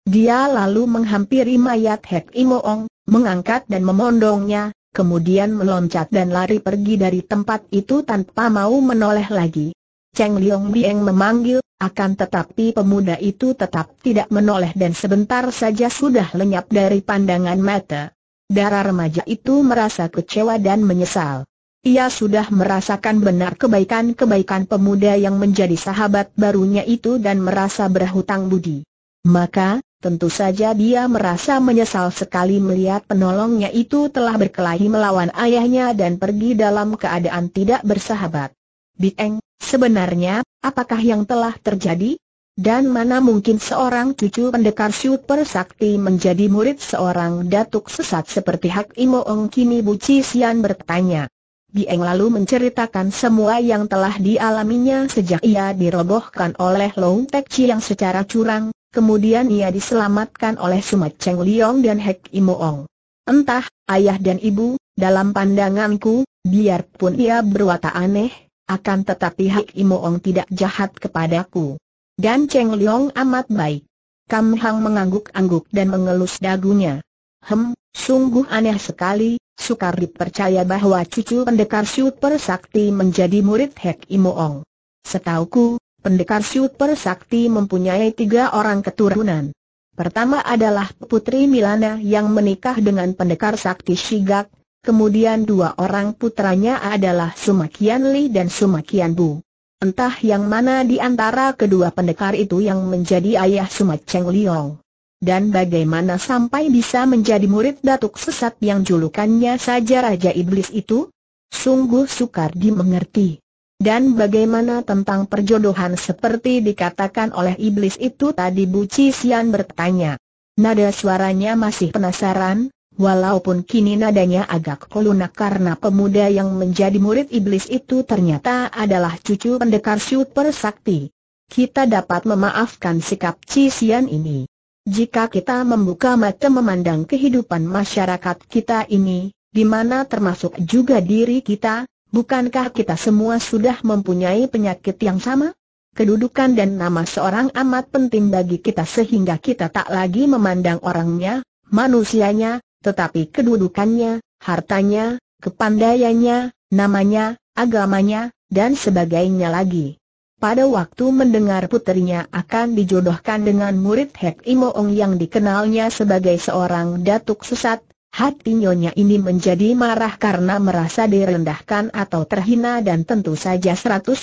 Dia lalu menghampiri mayat Hek Imoong, mengangkat dan memondongnya, kemudian meloncat dan lari pergi dari tempat itu tanpa mau menoleh lagi. Cheng Liong Bieng memanggil, akan tetapi pemuda itu tetap tidak menoleh dan sebentar saja sudah lenyap dari pandangan mata. Darah remaja itu merasa kecewa dan menyesal. Ia sudah merasakan benar kebaikan-kebaikan pemuda yang menjadi sahabat barunya itu dan merasa berhutang budi. Maka, tentu saja dia merasa menyesal sekali melihat penolongnya itu telah berkelahi melawan ayahnya dan pergi dalam keadaan tidak bersahabat. Bieng, Sebenarnya, apakah yang telah terjadi? Dan mana mungkin seorang cucu pendekar super sakti menjadi murid seorang datuk sesat seperti Hak Imo Ong kini Bu Sian bertanya. Dieng lalu menceritakan semua yang telah dialaminya sejak ia dirobohkan oleh Long Tek Chi yang secara curang, kemudian ia diselamatkan oleh Sumat Cheng Liong dan Hak Imo Ong. Entah, ayah dan ibu, dalam pandanganku, biarpun ia berwata aneh, akan tetapi Hik Imoong tidak jahat kepadaku. Dan Cheng Leong amat baik. Kam Hang mengangguk-angguk dan mengelus dagunya. Hem, sungguh aneh sekali, sukar dipercaya bahwa cucu pendekar Super Sakti menjadi murid Hek Imoong. Setauku, pendekar Super Sakti mempunyai tiga orang keturunan. Pertama adalah Putri Milana yang menikah dengan pendekar Sakti Shigak, kemudian dua orang putranya adalah Sumakian Li dan Sumakian Bu. Entah yang mana di antara kedua pendekar itu yang menjadi ayah Sumat Cheng Liong. Dan bagaimana sampai bisa menjadi murid datuk sesat yang julukannya saja Raja Iblis itu? Sungguh sukar dimengerti. Dan bagaimana tentang perjodohan seperti dikatakan oleh iblis itu tadi Bu Cisian bertanya. Nada suaranya masih penasaran, Walaupun kini nadanya agak kelunak karena pemuda yang menjadi murid iblis itu ternyata adalah cucu pendekar super sakti. Kita dapat memaafkan sikap Cisian ini. Jika kita membuka mata memandang kehidupan masyarakat kita ini, di mana termasuk juga diri kita, bukankah kita semua sudah mempunyai penyakit yang sama? Kedudukan dan nama seorang amat penting bagi kita sehingga kita tak lagi memandang orangnya, manusianya, tetapi kedudukannya, hartanya, kepandaiannya, namanya, agamanya, dan sebagainya lagi. Pada waktu mendengar putrinya akan dijodohkan dengan murid Hek Imoong yang dikenalnya sebagai seorang datuk sesat, hati nyonya ini menjadi marah karena merasa direndahkan atau terhina dan tentu saja 100%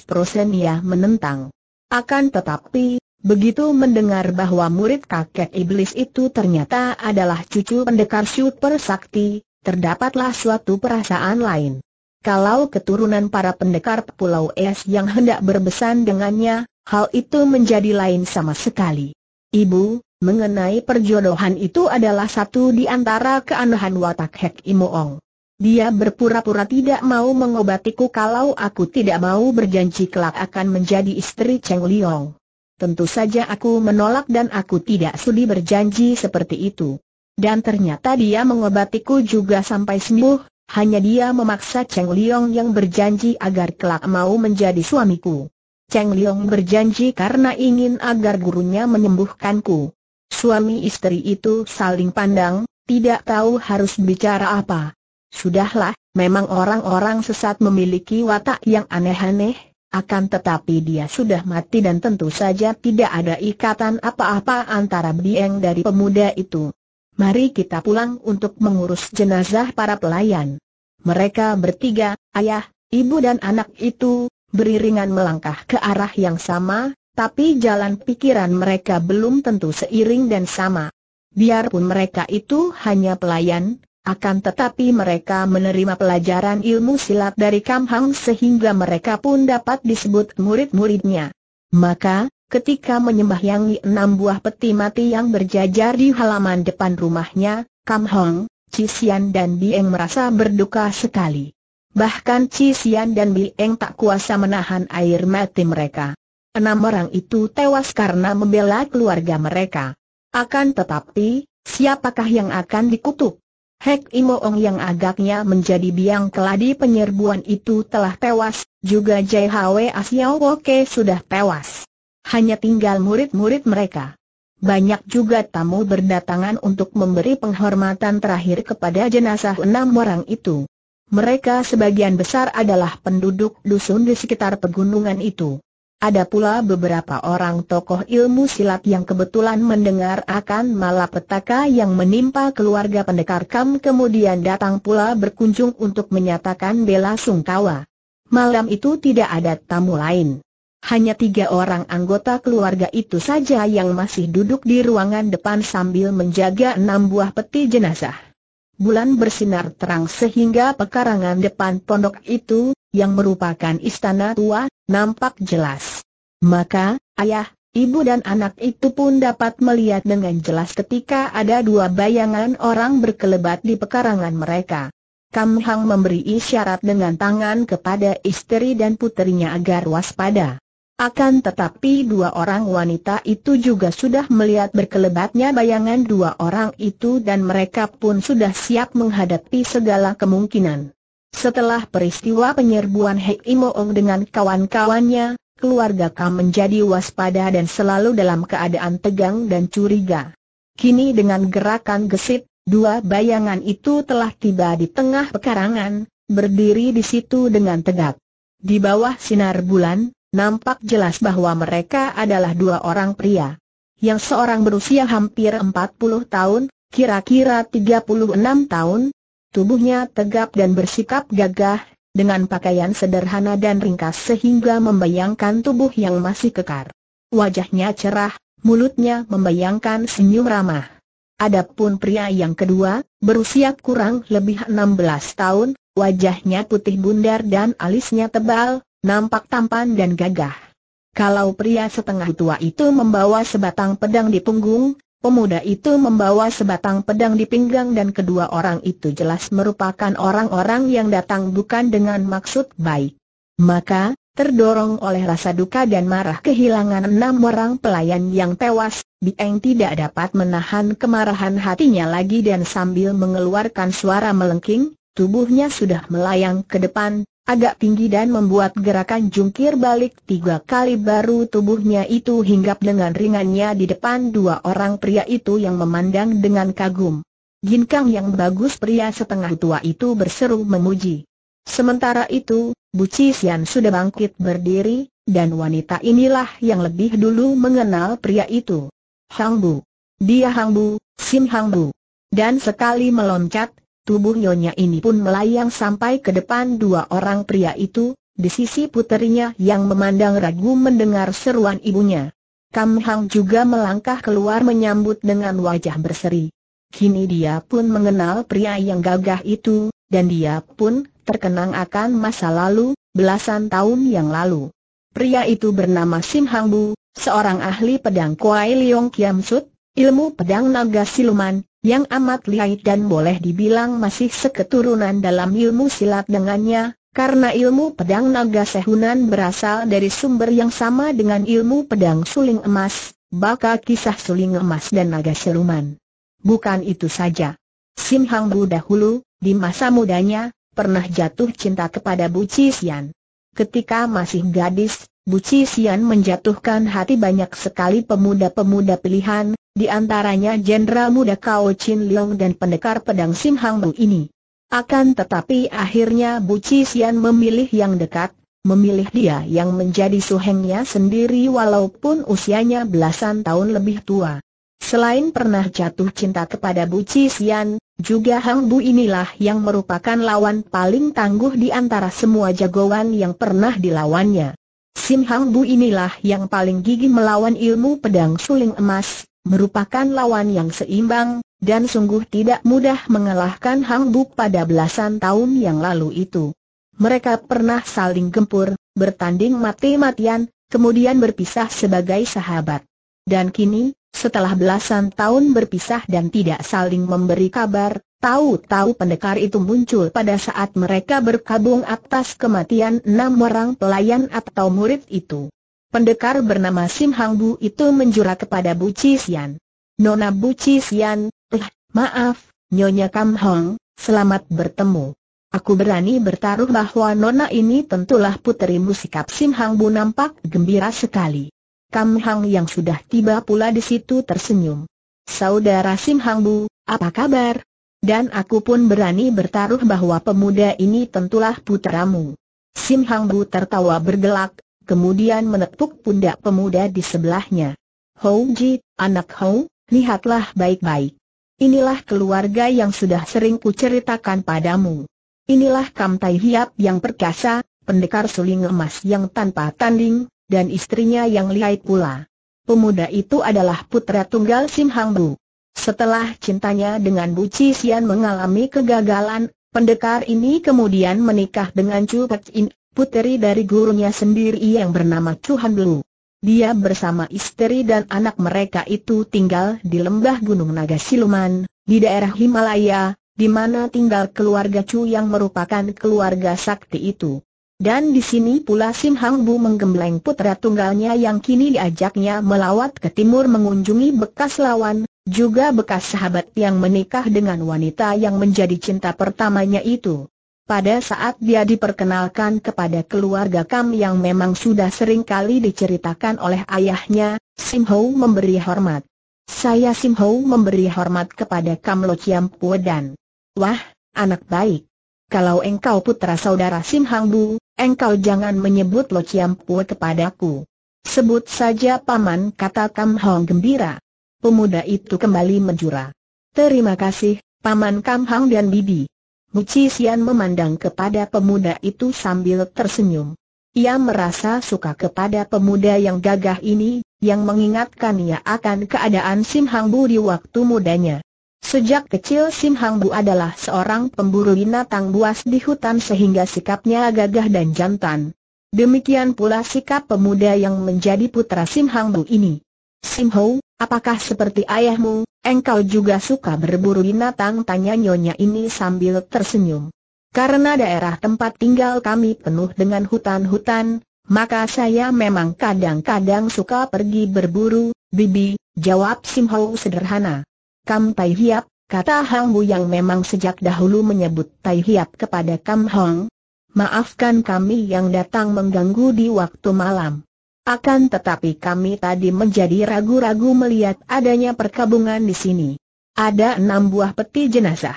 ia menentang. Akan tetapi, Begitu mendengar bahwa murid kakek iblis itu ternyata adalah cucu pendekar super sakti, terdapatlah suatu perasaan lain. Kalau keturunan para pendekar Pulau Es yang hendak berbesan dengannya, hal itu menjadi lain sama sekali. Ibu, mengenai perjodohan itu adalah satu di antara keanehan watak Hek Imoong. Dia berpura-pura tidak mau mengobatiku kalau aku tidak mau berjanji kelak akan menjadi istri Cheng Liong. Tentu saja aku menolak dan aku tidak sudi berjanji seperti itu. Dan ternyata dia mengobatiku juga sampai sembuh, hanya dia memaksa Cheng Liong yang berjanji agar kelak mau menjadi suamiku. Cheng Liong berjanji karena ingin agar gurunya menyembuhkanku. Suami istri itu saling pandang, tidak tahu harus bicara apa. Sudahlah, memang orang-orang sesat memiliki watak yang aneh-aneh, akan tetapi dia sudah mati dan tentu saja tidak ada ikatan apa-apa antara Bieng dari pemuda itu. Mari kita pulang untuk mengurus jenazah para pelayan. Mereka bertiga, ayah, ibu dan anak itu, beriringan melangkah ke arah yang sama, tapi jalan pikiran mereka belum tentu seiring dan sama. Biarpun mereka itu hanya pelayan, akan tetapi mereka menerima pelajaran ilmu silat dari Kam Hang sehingga mereka pun dapat disebut murid-muridnya. Maka, ketika menyembahyangi enam buah peti mati yang berjajar di halaman depan rumahnya, Kam Hong, Cisian dan Bieng merasa berduka sekali. Bahkan Cisian dan Bieng tak kuasa menahan air mati mereka. Enam orang itu tewas karena membela keluarga mereka. Akan tetapi, siapakah yang akan dikutuk? Hek Imoong yang agaknya menjadi biang keladi penyerbuan itu telah tewas, juga Jai Hwe Asiao Woke sudah tewas. Hanya tinggal murid-murid mereka. Banyak juga tamu berdatangan untuk memberi penghormatan terakhir kepada jenazah enam orang itu. Mereka sebagian besar adalah penduduk dusun di sekitar pegunungan itu. Ada pula beberapa orang tokoh ilmu silat yang kebetulan mendengar akan malapetaka yang menimpa keluarga pendekar Kam kemudian datang pula berkunjung untuk menyatakan bela sungkawa. Malam itu tidak ada tamu lain. Hanya tiga orang anggota keluarga itu saja yang masih duduk di ruangan depan sambil menjaga enam buah peti jenazah bulan bersinar terang sehingga pekarangan depan pondok itu, yang merupakan istana tua, nampak jelas. Maka, ayah, ibu dan anak itu pun dapat melihat dengan jelas ketika ada dua bayangan orang berkelebat di pekarangan mereka. Kam Hang memberi isyarat dengan tangan kepada istri dan putrinya agar waspada. Akan tetapi dua orang wanita itu juga sudah melihat berkelebatnya bayangan dua orang itu dan mereka pun sudah siap menghadapi segala kemungkinan. Setelah peristiwa penyerbuan Hek Imoong dengan kawan-kawannya, keluarga Kam menjadi waspada dan selalu dalam keadaan tegang dan curiga. Kini dengan gerakan gesit, dua bayangan itu telah tiba di tengah pekarangan, berdiri di situ dengan tegak. Di bawah sinar bulan, Nampak jelas bahwa mereka adalah dua orang pria. Yang seorang berusia hampir 40 tahun, kira-kira 36 tahun, tubuhnya tegap dan bersikap gagah, dengan pakaian sederhana dan ringkas sehingga membayangkan tubuh yang masih kekar. Wajahnya cerah, mulutnya membayangkan senyum ramah. Adapun pria yang kedua, berusia kurang lebih 16 tahun, wajahnya putih bundar dan alisnya tebal, nampak tampan dan gagah. Kalau pria setengah tua itu membawa sebatang pedang di punggung, pemuda itu membawa sebatang pedang di pinggang dan kedua orang itu jelas merupakan orang-orang yang datang bukan dengan maksud baik. Maka, terdorong oleh rasa duka dan marah kehilangan enam orang pelayan yang tewas, Bieng tidak dapat menahan kemarahan hatinya lagi dan sambil mengeluarkan suara melengking, tubuhnya sudah melayang ke depan, agak tinggi dan membuat gerakan jungkir balik tiga kali baru tubuhnya itu hinggap dengan ringannya di depan dua orang pria itu yang memandang dengan kagum. Ginkang yang bagus pria setengah tua itu berseru memuji. Sementara itu, Bu Cisian sudah bangkit berdiri, dan wanita inilah yang lebih dulu mengenal pria itu. Hang Bu. Dia Hang Bu, Sim Hang Bu. Dan sekali meloncat, Tubuh nyonya ini pun melayang sampai ke depan dua orang pria itu, di sisi puterinya yang memandang ragu mendengar seruan ibunya. Kam Hang juga melangkah keluar menyambut dengan wajah berseri. Kini dia pun mengenal pria yang gagah itu, dan dia pun terkenang akan masa lalu, belasan tahun yang lalu. Pria itu bernama Sim Hang Bu, seorang ahli pedang Kuai Leong Kiam Sut, ilmu pedang naga siluman, yang amat lihai dan boleh dibilang masih seketurunan dalam ilmu silat dengannya, karena ilmu pedang naga sehunan berasal dari sumber yang sama dengan ilmu pedang suling emas, baka kisah suling emas dan naga seluman. Bukan itu saja. Sim Hang Bu dahulu, di masa mudanya, pernah jatuh cinta kepada Bu Cisian. Ketika masih gadis, Bu Cisian menjatuhkan hati banyak sekali pemuda-pemuda pilihan, di antaranya Jenderal Muda Kao Chin Leong dan pendekar pedang Sim Hang Bu ini. Akan tetapi akhirnya Bu Cisian memilih yang dekat, memilih dia yang menjadi suhengnya sendiri walaupun usianya belasan tahun lebih tua. Selain pernah jatuh cinta kepada Bu Cisian, juga Hang Bu inilah yang merupakan lawan paling tangguh di antara semua jagoan yang pernah dilawannya. Sim Hang Bu inilah yang paling gigih melawan ilmu pedang suling emas, merupakan lawan yang seimbang, dan sungguh tidak mudah mengalahkan Hang Buk pada belasan tahun yang lalu itu. Mereka pernah saling gempur, bertanding mati-matian, kemudian berpisah sebagai sahabat. Dan kini, setelah belasan tahun berpisah dan tidak saling memberi kabar, tahu-tahu pendekar itu muncul pada saat mereka berkabung atas kematian enam orang pelayan atau murid itu. Pendekar bernama Sim Hang Bu itu menjura kepada Bu Cisian. Nona Bu Cisian, eh, maaf, Nyonya Kam Hong, selamat bertemu. Aku berani bertaruh bahwa Nona ini tentulah puterimu sikap Sim Hang Bu nampak gembira sekali. Kam Hong yang sudah tiba pula di situ tersenyum. Saudara Sim Hang Bu, apa kabar? Dan aku pun berani bertaruh bahwa pemuda ini tentulah puteramu. Sim Hang Bu tertawa bergelak, kemudian menetuk pundak pemuda di sebelahnya. Hou Ji, anak Hou, lihatlah baik-baik. Inilah keluarga yang sudah sering kuceritakan padamu. Inilah Kam Tai Hiap yang perkasa, pendekar suling emas yang tanpa tanding, dan istrinya yang lihai pula. Pemuda itu adalah putra tunggal Sim Hang Bu. Setelah cintanya dengan Bu Chi Sian mengalami kegagalan, pendekar ini kemudian menikah dengan Chu Pek In puteri dari gurunya sendiri yang bernama Chuhan Lu. Dia bersama istri dan anak mereka itu tinggal di lembah Gunung Naga Siluman, di daerah Himalaya, di mana tinggal keluarga Chu yang merupakan keluarga sakti itu. Dan di sini pula Sim Hang Bu menggembleng putra tunggalnya yang kini diajaknya melawat ke timur mengunjungi bekas lawan, juga bekas sahabat yang menikah dengan wanita yang menjadi cinta pertamanya itu. Pada saat dia diperkenalkan kepada keluarga Kam yang memang sudah sering kali diceritakan oleh ayahnya, Sim Ho memberi hormat. Saya Sim Ho memberi hormat kepada Kam Lo Chiam Pue dan, wah, anak baik. Kalau engkau putra saudara Sim Hang Bu, engkau jangan menyebut Lo Chiam Pue kepadaku. Sebut saja paman kata Kam Hong gembira. Pemuda itu kembali menjura. Terima kasih, paman Kam Hang dan bibi. Mucisian memandang kepada pemuda itu sambil tersenyum. Ia merasa suka kepada pemuda yang gagah ini, yang mengingatkan ia akan keadaan Sim Hang Bu di waktu mudanya. Sejak kecil Sim Hang Bu adalah seorang pemburu binatang buas di hutan sehingga sikapnya gagah dan jantan. Demikian pula sikap pemuda yang menjadi putra Sim Hang Bu ini. Sim apakah seperti ayahmu, engkau juga suka berburu binatang? Tanya nyonya ini sambil tersenyum. Karena daerah tempat tinggal kami penuh dengan hutan-hutan, maka saya memang kadang-kadang suka pergi berburu, bibi, jawab Sim sederhana. Kam Tai Hiap, kata Hang Bu yang memang sejak dahulu menyebut Tai Hiap kepada Kam Hong. Maafkan kami yang datang mengganggu di waktu malam. Akan tetapi kami tadi menjadi ragu-ragu melihat adanya perkabungan di sini. Ada enam buah peti jenazah.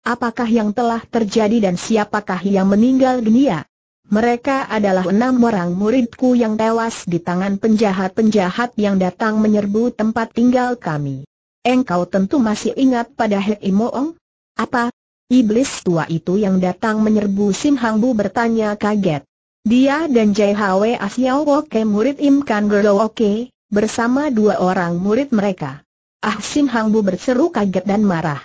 Apakah yang telah terjadi dan siapakah yang meninggal dunia? Mereka adalah enam orang muridku yang tewas di tangan penjahat-penjahat yang datang menyerbu tempat tinggal kami. Engkau tentu masih ingat pada Hei Moong? Apa? Iblis tua itu yang datang menyerbu Sim Hangbu bertanya kaget. Dia dan Jai Hwe Asiao Woke murid Im Kan Woke, bersama dua orang murid mereka. Ah Sim Hang Bu berseru kaget dan marah.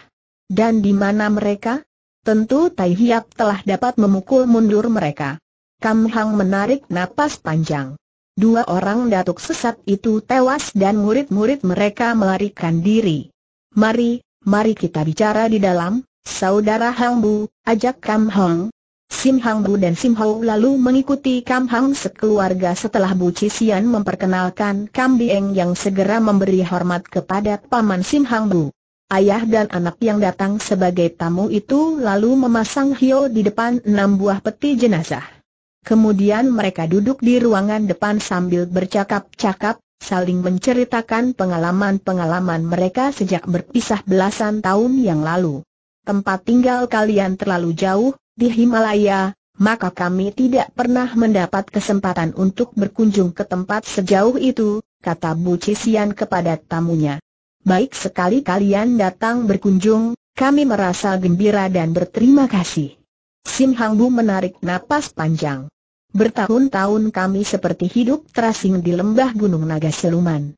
Dan di mana mereka? Tentu Tai Hiap telah dapat memukul mundur mereka. Kam Hang menarik napas panjang. Dua orang datuk sesat itu tewas dan murid-murid mereka melarikan diri. Mari, mari kita bicara di dalam, saudara Hang Bu, ajak Kam Hang, Sim Hang Bu dan Sim Hou lalu mengikuti Kam Hang sekeluarga setelah Bu Cisian memperkenalkan Kam Bieng yang segera memberi hormat kepada Paman Sim Hang Bu. Ayah dan anak yang datang sebagai tamu itu lalu memasang hio di depan enam buah peti jenazah. Kemudian mereka duduk di ruangan depan sambil bercakap-cakap, saling menceritakan pengalaman-pengalaman mereka sejak berpisah belasan tahun yang lalu. Tempat tinggal kalian terlalu jauh, di Himalaya, maka kami tidak pernah mendapat kesempatan untuk berkunjung ke tempat sejauh itu, kata Bu Cisian kepada tamunya. Baik sekali kalian datang berkunjung, kami merasa gembira dan berterima kasih. Sim Hang Bu menarik napas panjang. Bertahun-tahun kami seperti hidup terasing di lembah Gunung Naga Seluman.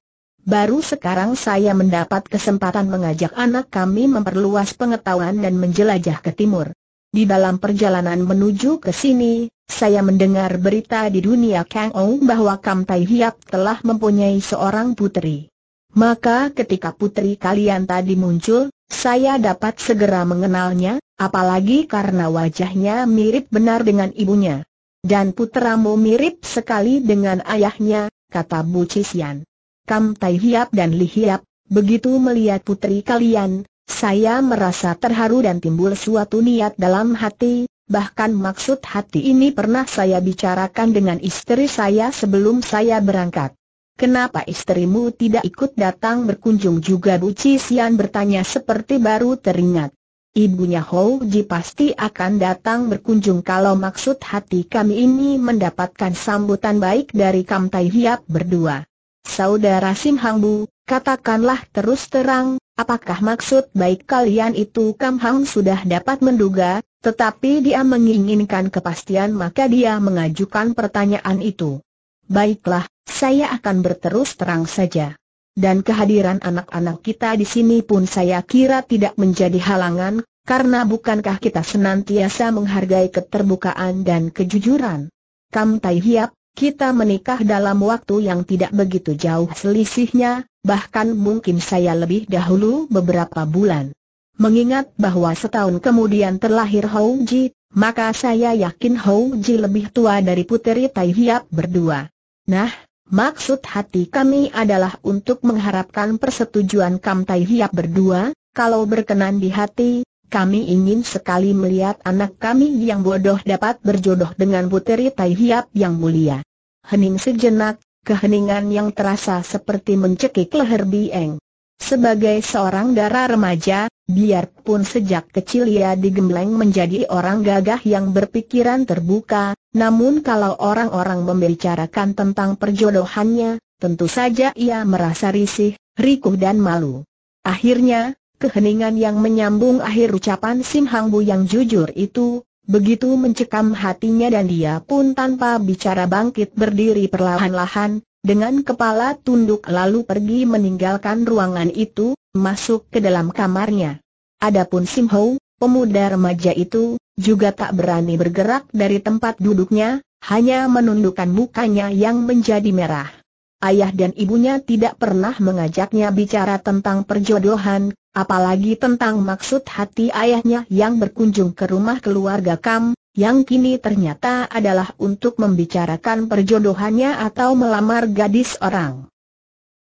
Baru sekarang saya mendapat kesempatan mengajak anak kami memperluas pengetahuan dan menjelajah ke timur. Di dalam perjalanan menuju ke sini, saya mendengar berita di dunia Kang Ong bahwa Kam Tai Hiap telah mempunyai seorang putri. Maka ketika putri kalian tadi muncul, saya dapat segera mengenalnya, apalagi karena wajahnya mirip benar dengan ibunya. Dan putramu mirip sekali dengan ayahnya, kata Bu Cisian. Kam Tai Hiap dan Li Hiap, begitu melihat putri kalian, saya merasa terharu dan timbul suatu niat dalam hati, bahkan maksud hati ini pernah saya bicarakan dengan istri saya sebelum saya berangkat. Kenapa istrimu tidak ikut datang berkunjung juga Bu Cisian bertanya seperti baru teringat. Ibunya Hou Ji pasti akan datang berkunjung kalau maksud hati kami ini mendapatkan sambutan baik dari Kam Tai Hiap berdua. Saudara Sim Hang Bu, katakanlah terus terang, Apakah maksud baik kalian itu Kam Hang sudah dapat menduga, tetapi dia menginginkan kepastian maka dia mengajukan pertanyaan itu. Baiklah, saya akan berterus terang saja. Dan kehadiran anak-anak kita di sini pun saya kira tidak menjadi halangan, karena bukankah kita senantiasa menghargai keterbukaan dan kejujuran. Kam Tai Hiap, kita menikah dalam waktu yang tidak begitu jauh selisihnya, bahkan mungkin saya lebih dahulu beberapa bulan. Mengingat bahwa setahun kemudian terlahir Hou Ji, maka saya yakin Hou Ji lebih tua dari puteri Tai Hiap berdua. Nah, maksud hati kami adalah untuk mengharapkan persetujuan Kam Tai Hiap berdua, kalau berkenan di hati, kami ingin sekali melihat anak kami yang bodoh dapat berjodoh dengan puteri Tai Hiap yang mulia. Hening sejenak, keheningan yang terasa seperti mencekik leher Bieng. Sebagai seorang darah remaja, biarpun sejak kecil ia digembleng menjadi orang gagah yang berpikiran terbuka, namun kalau orang-orang membicarakan tentang perjodohannya, tentu saja ia merasa risih, rikuh dan malu. Akhirnya, keheningan yang menyambung akhir ucapan Sim Hang Bu yang jujur itu, Begitu mencekam hatinya dan dia pun tanpa bicara bangkit berdiri perlahan-lahan, dengan kepala tunduk lalu pergi meninggalkan ruangan itu, masuk ke dalam kamarnya. Adapun Sim Ho, pemuda remaja itu, juga tak berani bergerak dari tempat duduknya, hanya menundukkan mukanya yang menjadi merah ayah dan ibunya tidak pernah mengajaknya bicara tentang perjodohan, apalagi tentang maksud hati ayahnya yang berkunjung ke rumah keluarga Kam, yang kini ternyata adalah untuk membicarakan perjodohannya atau melamar gadis orang.